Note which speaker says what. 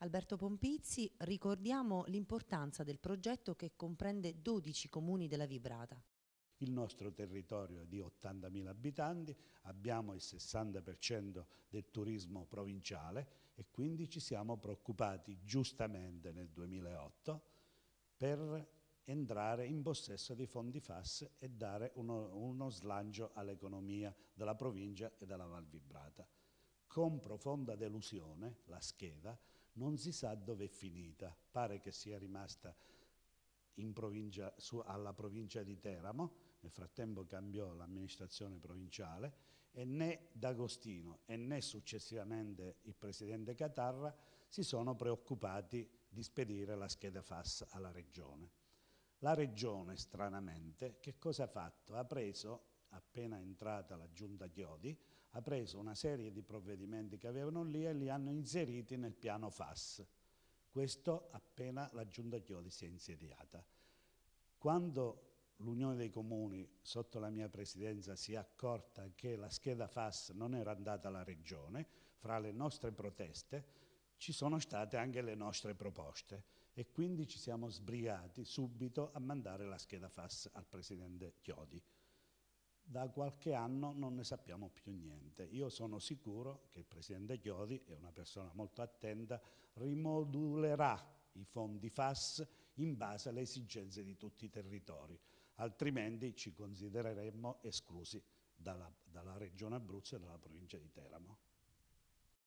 Speaker 1: Alberto Pompizzi, ricordiamo l'importanza del progetto che comprende 12 comuni della Vibrata. Il nostro territorio è di 80.000 abitanti, abbiamo il 60% del turismo provinciale e quindi ci siamo preoccupati giustamente nel 2008 per entrare in possesso di fondi FAS e dare uno, uno slancio all'economia della provincia e della Val Vibrata. Con profonda delusione, la scheda, non si sa dove è finita, pare che sia rimasta provincia, su, alla provincia di Teramo, nel frattempo cambiò l'amministrazione provinciale, e né D'Agostino e né successivamente il presidente Catarra si sono preoccupati di spedire la scheda FAS alla regione. La regione, stranamente, che cosa ha fatto? Ha preso appena entrata la giunta Chiodi, ha preso una serie di provvedimenti che avevano lì e li hanno inseriti nel piano FAS. Questo appena la giunta Chiodi si è insediata. Quando l'Unione dei Comuni, sotto la mia presidenza, si è accorta che la scheda FAS non era andata alla Regione, fra le nostre proteste ci sono state anche le nostre proposte e quindi ci siamo sbrigati subito a mandare la scheda FAS al Presidente Chiodi da qualche anno non ne sappiamo più niente. Io sono sicuro che il Presidente Chiodi, è una persona molto attenta, rimodulerà i fondi FAS in base alle esigenze di tutti i territori, altrimenti ci considereremmo esclusi dalla, dalla Regione Abruzzo e dalla provincia di Teramo.